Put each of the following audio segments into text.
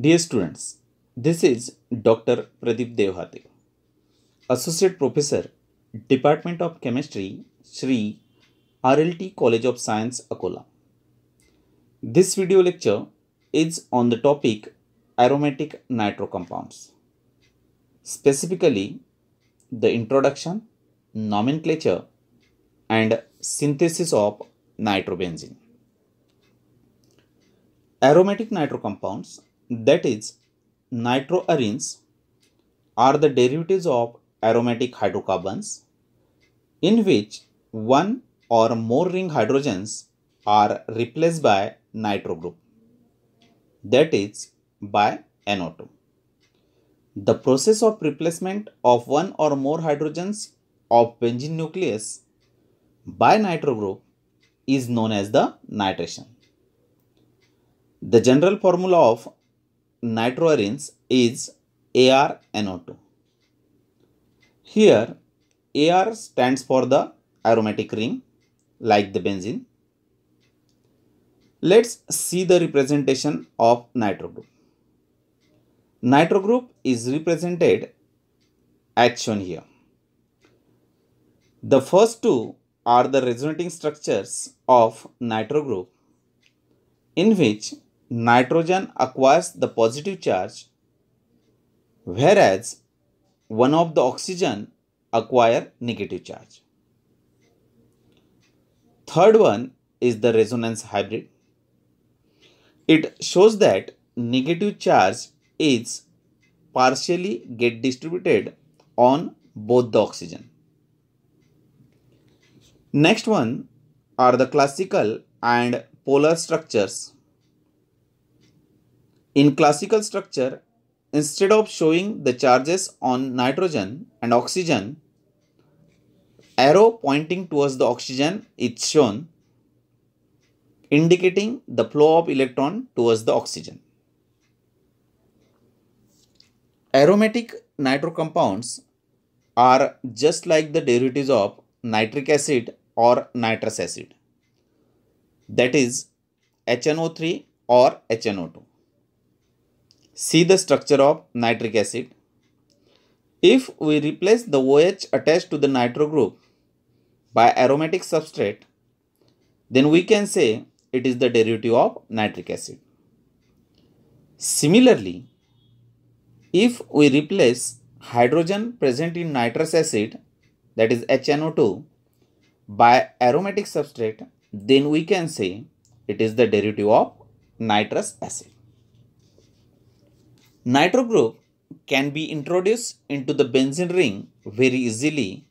Dear students, this is Dr. Pradeep Devhate, Associate Professor, Department of Chemistry, Sri RLT College of Science, Akola. This video lecture is on the topic aromatic nitro compounds. Specifically, the introduction, nomenclature and synthesis of nitrobenzene. Aromatic nitro compounds that is nitroarenes are the derivatives of aromatic hydrocarbons in which one or more ring hydrogens are replaced by nitro group that is by NO2. The process of replacement of one or more hydrogens of benzene nucleus by nitro group is known as the nitration. The general formula of nitroarenes is ArNO2. Here AR stands for the aromatic ring like the benzene. Let's see the representation of nitro group. Nitro group is represented as shown here. The first two are the resonating structures of nitro group in which nitrogen acquires the positive charge whereas one of the oxygen acquire negative charge. Third one is the resonance hybrid. It shows that negative charge is partially get distributed on both the oxygen. Next one are the classical and polar structures. In classical structure, instead of showing the charges on nitrogen and oxygen, arrow pointing towards the oxygen is shown indicating the flow of electron towards the oxygen. Aromatic nitro compounds are just like the derivatives of nitric acid or nitrous acid that is HNO3 or HNO2. See the structure of nitric acid. If we replace the OH attached to the nitro group by aromatic substrate, then we can say it is the derivative of nitric acid. Similarly, if we replace hydrogen present in nitrous acid that is HNO2 by aromatic substrate, then we can say it is the derivative of nitrous acid. Nitro group can be introduced into the benzene ring very easily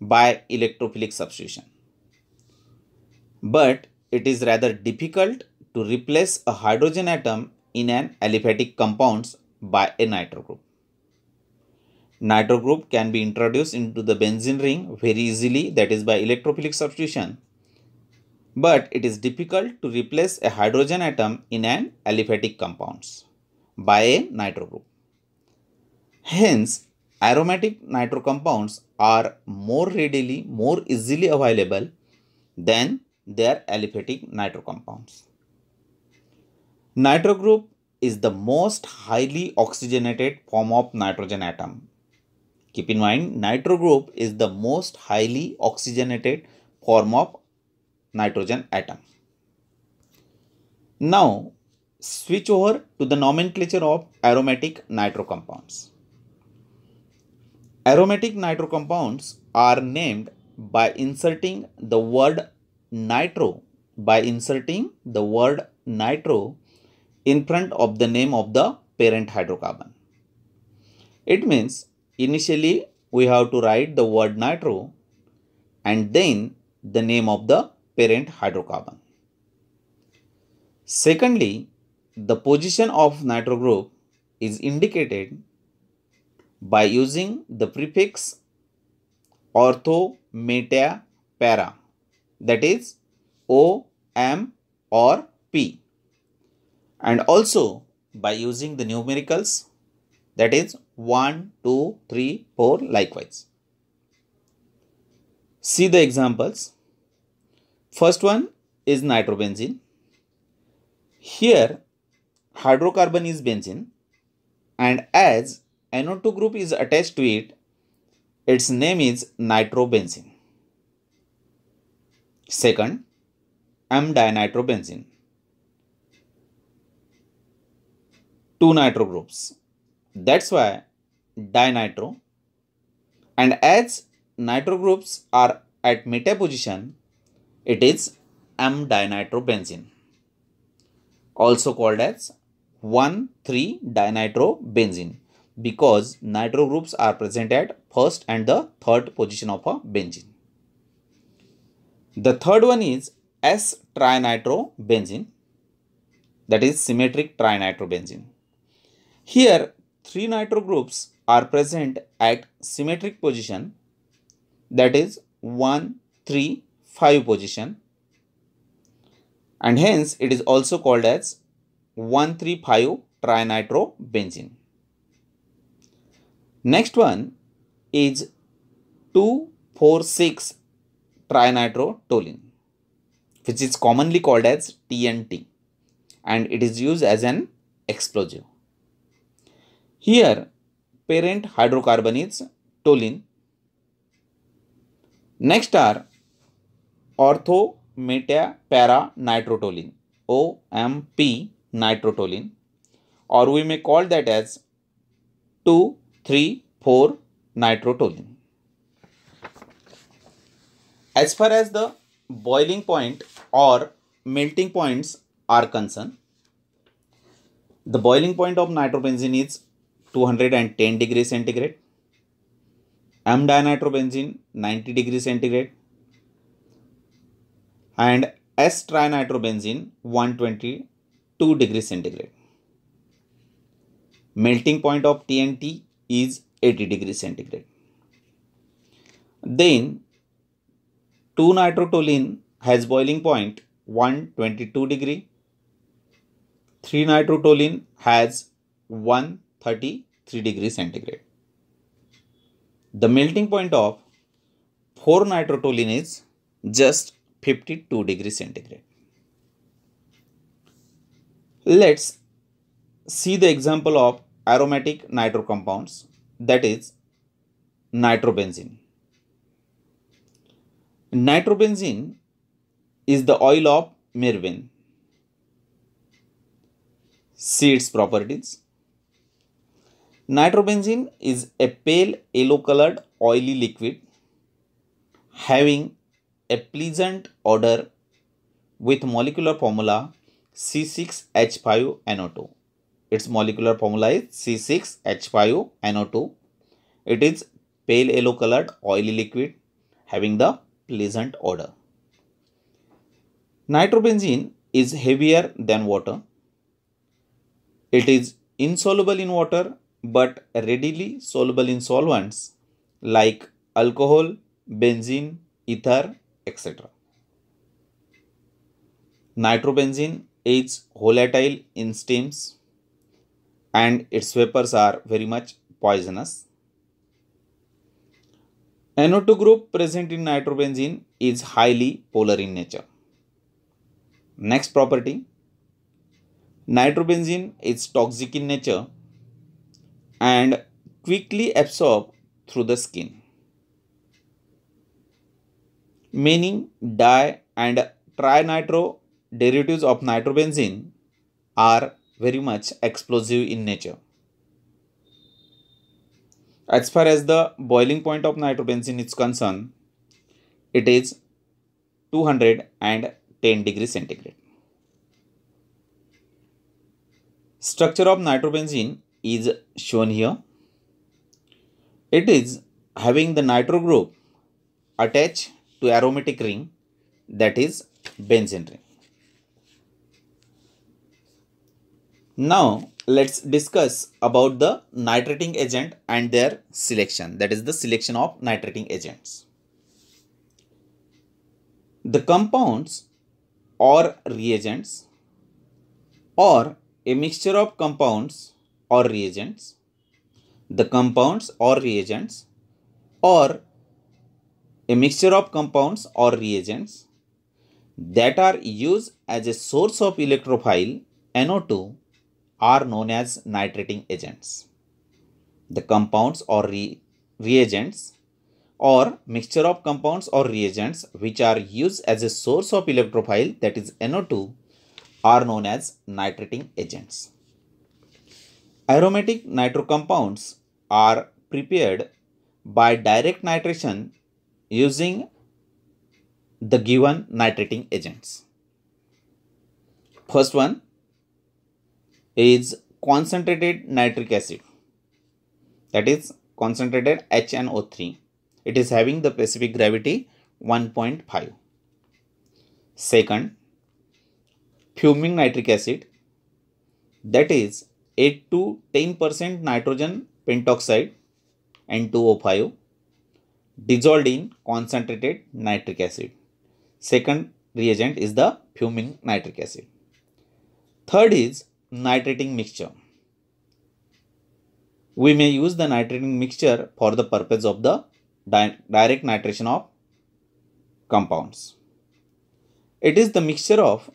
by electrophilic substitution. But it is rather difficult to replace a hydrogen atom in an aliphatic compounds by a nitro group. Nitro group can be introduced into the benzene ring very easily that is by electrophilic substitution. But it is difficult to replace a hydrogen atom in an aliphatic compounds by a nitro group. Hence, aromatic nitro compounds are more readily, more easily available than their aliphatic nitro compounds. Nitro group is the most highly oxygenated form of nitrogen atom. Keep in mind, nitro group is the most highly oxygenated form of nitrogen atom. Now, switch over to the nomenclature of aromatic nitro compounds. Aromatic nitro compounds are named by inserting the word nitro by inserting the word nitro in front of the name of the parent hydrocarbon. It means initially we have to write the word nitro and then the name of the parent hydrocarbon. Secondly, the position of nitro group is indicated by using the prefix ortho, meta, para that is O, M or P and also by using the numericals that is 1, 2, 3, 4 likewise. See the examples. First one is nitrobenzene. Here hydrocarbon is benzene and as NO 2 group is attached to it, its name is nitrobenzene. Second, m dinitrobenzene. Two nitro groups. That's why dinitro and as nitro groups are at meta position, it is m dinitrobenzene also called as one, three, dinitrobenzene because nitro groups are present at first and the third position of a benzene. The third one is S-trinitrobenzene that is symmetric trinitrobenzene. Here three nitro groups are present at symmetric position that is 1, 3, 5 position and hence it is also called as 135 trinitrobenzene. Next one is 246 trinitrotoluene which is commonly called as TNT and it is used as an explosive. Here parent hydrocarbon is Next are ortho meta para nitrotoluene OMP nitrotoluene or we may call that as 2, 3, 4 nitrotoluene. As far as the boiling point or melting points are concerned, the boiling point of nitrobenzene is 210 degree centigrade. M dinitrobenzene 90 degree centigrade and S trinitrobenzene 120 2 degrees centigrade. Melting point of TNT is 80 degrees centigrade. Then 2 nitrotoluene has boiling point 122 degree. 3 nitrotoluene has 133 degree centigrade. The melting point of 4 nitrotoluene is just 52 degree centigrade. Let's see the example of aromatic nitro compounds that is nitrobenzene. Nitrobenzene is the oil of mirvin. See its properties. Nitrobenzene is a pale yellow colored oily liquid having a pleasant odor with molecular formula C6H5NO2. Its molecular formula is C6H5NO2. It is pale yellow colored oily liquid having the pleasant odor. Nitrobenzene is heavier than water. It is insoluble in water but readily soluble in solvents like alcohol, benzene, ether, etc. Nitrobenzene is volatile in steams and its vapors are very much poisonous. NO2 group present in nitrobenzene is highly polar in nature. Next property. Nitrobenzene is toxic in nature and quickly absorbed through the skin. Many di and trinitro derivatives of nitrobenzene are very much explosive in nature. As far as the boiling point of nitrobenzene is concerned, it is 210 degree centigrade. Structure of nitrobenzene is shown here. It is having the nitro group attached to aromatic ring that is benzene ring. Now let's discuss about the nitrating agent and their selection that is the selection of nitrating agents. The compounds or reagents or a mixture of compounds or reagents, the compounds or reagents or a mixture of compounds or reagents that are used as a source of electrophile NO2 are known as nitrating agents. The compounds or re reagents or mixture of compounds or reagents which are used as a source of electrophile that is NO2 are known as nitrating agents. Aromatic nitro compounds are prepared by direct nitration using the given nitrating agents. First one is concentrated nitric acid that is concentrated HNO3. It is having the specific gravity 1.5. Second, fuming nitric acid that is 8 to 10% nitrogen pentoxide N2O5 dissolved in concentrated nitric acid. Second reagent is the fuming nitric acid. Third is nitrating mixture. We may use the nitrating mixture for the purpose of the di direct nitration of compounds. It is the mixture of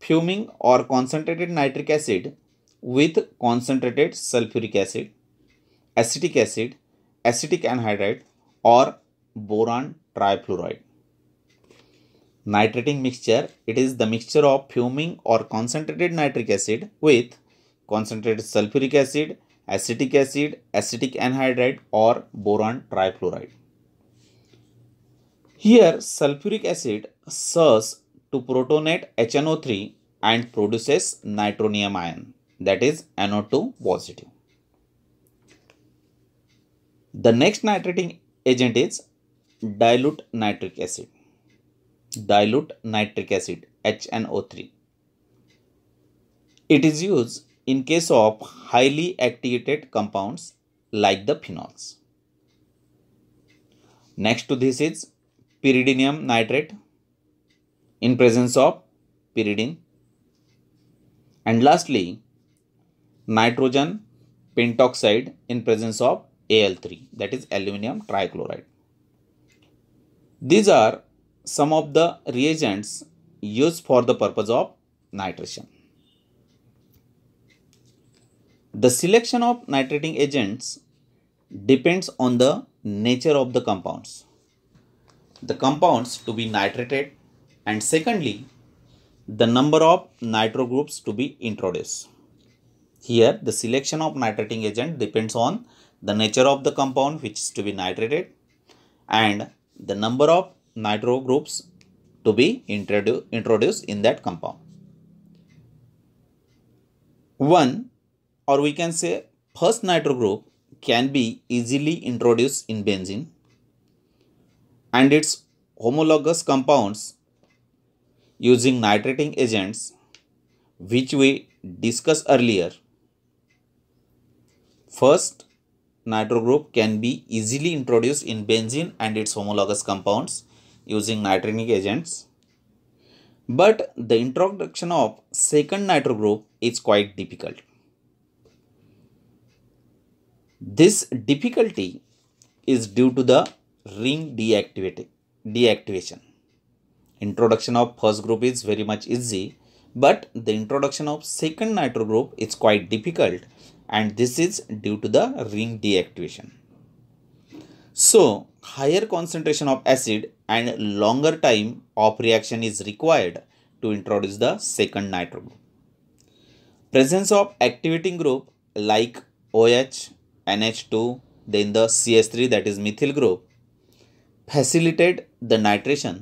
fuming or concentrated nitric acid with concentrated sulfuric acid, acetic acid, acetic anhydride or boron trifluoride nitrating mixture, it is the mixture of fuming or concentrated nitric acid with concentrated sulfuric acid, acetic acid, acetic anhydride or boron trifluoride. Here sulfuric acid serves to protonate HNO3 and produces nitronium ion that is NO2 positive. The next nitrating agent is dilute nitric acid dilute nitric acid HNO3. It is used in case of highly activated compounds like the phenols. Next to this is pyridinium nitrate in presence of pyridine. And lastly, nitrogen pentoxide in presence of Al3 that is aluminum trichloride. These are some of the reagents used for the purpose of nitration. The selection of nitrating agents depends on the nature of the compounds. The compounds to be nitrated and secondly the number of nitro groups to be introduced. Here the selection of nitrating agent depends on the nature of the compound which is to be nitrated and the number of nitro groups to be introdu introduced in that compound. One or we can say first nitro group can be easily introduced in benzene and its homologous compounds using nitrating agents which we discussed earlier. First, nitro group can be easily introduced in benzene and its homologous compounds using nitrogenic agents. But the introduction of second nitro group is quite difficult. This difficulty is due to the ring deactivation. Introduction of first group is very much easy but the introduction of second nitro group is quite difficult and this is due to the ring deactivation. So higher concentration of acid and longer time of reaction is required to introduce the second nitro group. Presence of activating group like OH, NH2, then the CH3 that is methyl group facilitate the nitration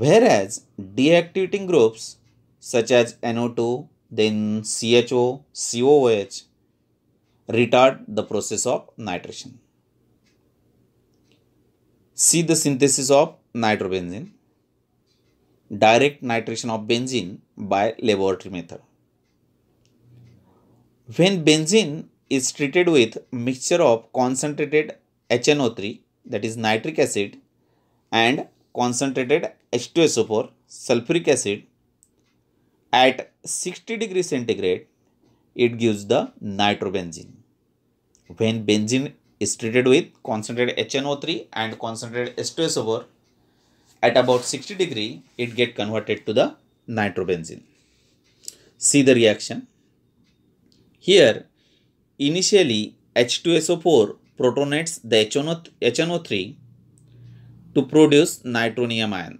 whereas deactivating groups such as NO2 then CHO, COOH retard the process of nitration. See the synthesis of nitrobenzene. Direct nitration of benzene by laboratory method. When benzene is treated with mixture of concentrated HNO3 that is nitric acid and concentrated H2SO4 sulfuric acid at 60 degree centigrade it gives the nitrobenzene. When benzene is treated with concentrated HNO3 and concentrated H2SO4 at about 60 degree it get converted to the nitrobenzene. See the reaction. Here initially H2SO4 protonates the HNO3 to produce nitronium ion.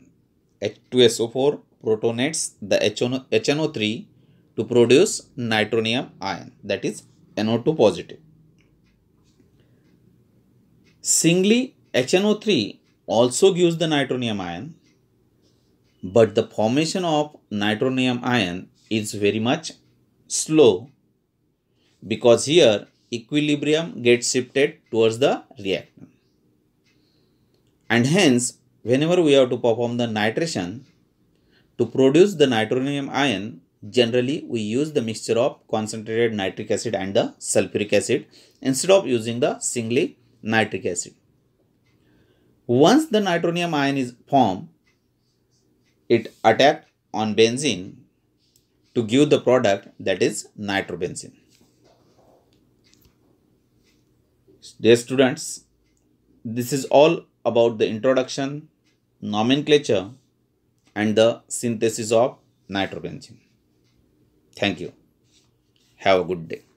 H2SO4 protonates the HNO3 to produce nitronium ion that is NO2 positive. Singly, HNO3 also gives the nitronium ion, but the formation of nitronium ion is very much slow because here equilibrium gets shifted towards the reactant. And hence, whenever we have to perform the nitration, to produce the nitronium ion, generally we use the mixture of concentrated nitric acid and the sulfuric acid instead of using the singly nitric acid. Once the nitronium ion is formed, it attacks on benzene to give the product that is nitrobenzene. Dear students, this is all about the introduction, nomenclature and the synthesis of nitrobenzene. Thank you. Have a good day.